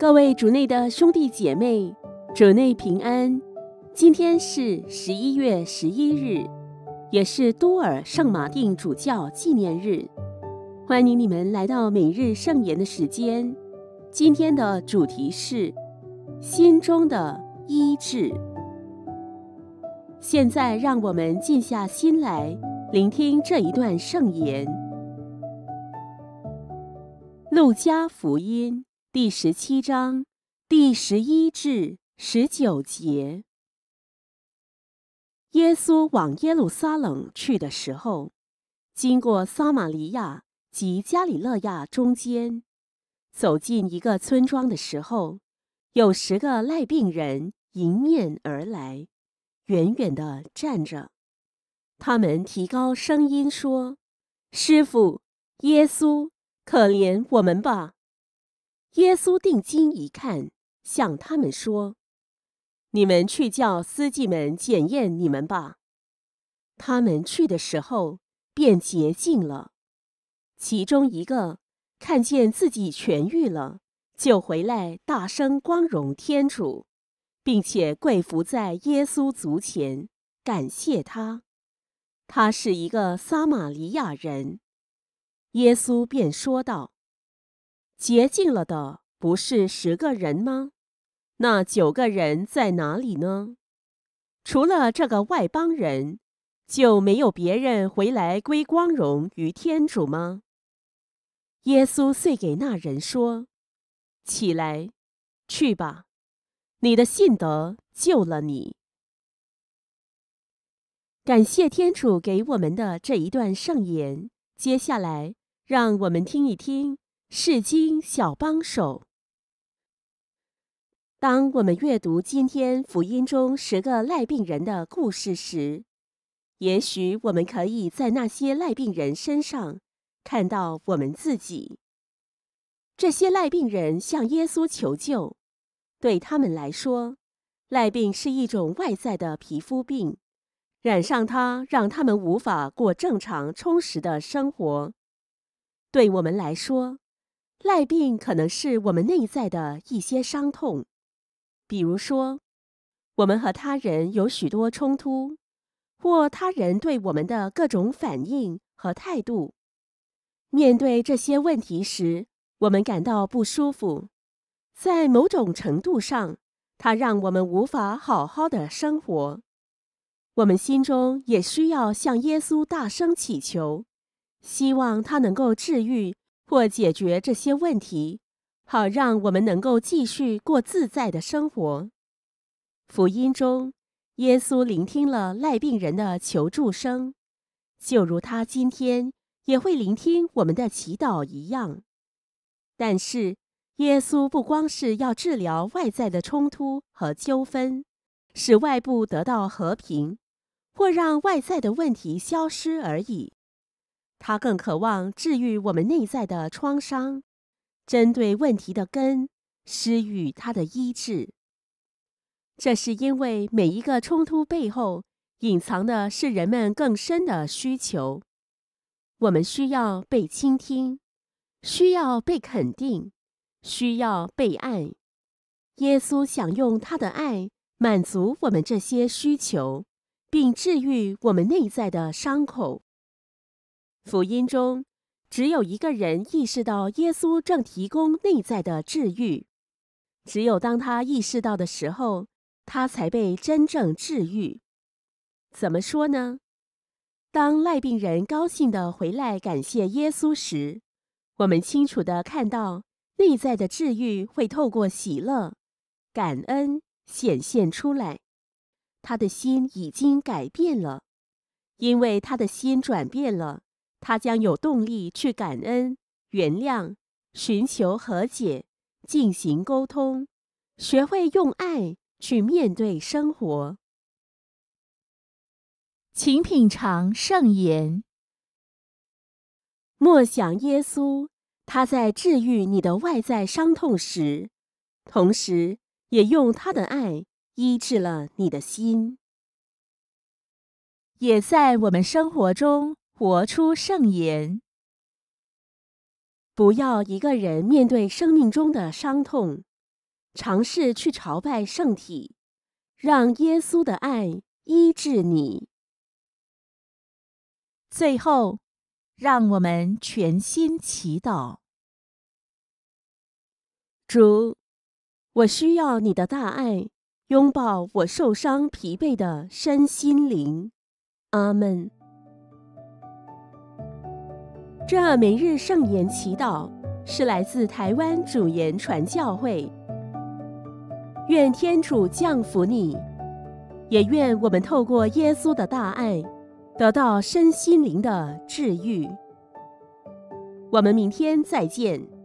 各位主内的兄弟姐妹，主内平安。今天是十一月十一日，也是多尔圣马丁主教纪念日。欢迎你们来到每日圣言的时间。今天的主题是心中的医治。现在让我们静下心来，聆听这一段圣言。路加福音。第十七章第十一至十九节，耶稣往耶路撒冷去的时候，经过撒玛利亚及加里勒亚中间，走进一个村庄的时候，有十个赖病人迎面而来，远远的站着，他们提高声音说：“师傅，耶稣，可怜我们吧！”耶稣定睛一看，向他们说：“你们去叫司机们检验你们吧。”他们去的时候，便洁净了。其中一个看见自己痊愈了，就回来大声光荣天主，并且跪伏在耶稣足前感谢他。他是一个撒玛利亚人。耶稣便说道。洁净了的不是十个人吗？那九个人在哪里呢？除了这个外邦人，就没有别人回来归光荣于天主吗？耶稣遂给那人说：“起来，去吧，你的信德救了你。”感谢天主给我们的这一段圣言。接下来，让我们听一听。是金小帮手。当我们阅读今天福音中十个赖病人的故事时，也许我们可以在那些赖病人身上看到我们自己。这些赖病人向耶稣求救，对他们来说，赖病是一种外在的皮肤病，染上它让他们无法过正常充实的生活。对我们来说，赖病可能是我们内在的一些伤痛，比如说，我们和他人有许多冲突，或他人对我们的各种反应和态度。面对这些问题时，我们感到不舒服，在某种程度上，它让我们无法好好的生活。我们心中也需要向耶稣大声祈求，希望他能够治愈。或解决这些问题，好让我们能够继续过自在的生活。福音中，耶稣聆听了赖病人的求助声，就如他今天也会聆听我们的祈祷一样。但是，耶稣不光是要治疗外在的冲突和纠纷，使外部得到和平，或让外在的问题消失而已。他更渴望治愈我们内在的创伤，针对问题的根施予他的医治。这是因为每一个冲突背后隐藏的是人们更深的需求。我们需要被倾听，需要被肯定，需要被爱。耶稣想用他的爱满足我们这些需求，并治愈我们内在的伤口。福音中，只有一个人意识到耶稣正提供内在的治愈。只有当他意识到的时候，他才被真正治愈。怎么说呢？当赖病人高兴的回来感谢耶稣时，我们清楚的看到内在的治愈会透过喜乐、感恩显现出来。他的心已经改变了，因为他的心转变了。他将有动力去感恩、原谅、寻求和解、进行沟通，学会用爱去面对生活。请品尝圣言，默想耶稣。他在治愈你的外在伤痛时，同时也用他的爱医治了你的心。也在我们生活中。活出圣言，不要一个人面对生命中的伤痛，尝试去朝拜圣体，让耶稣的爱医治你。最后，让我们全心祈祷：主，我需要你的大爱，拥抱我受伤疲惫的身心灵。阿门。这每日圣言祈祷是来自台湾主言传教会。愿天主降福你，也愿我们透过耶稣的大爱，得到身心灵的治愈。我们明天再见。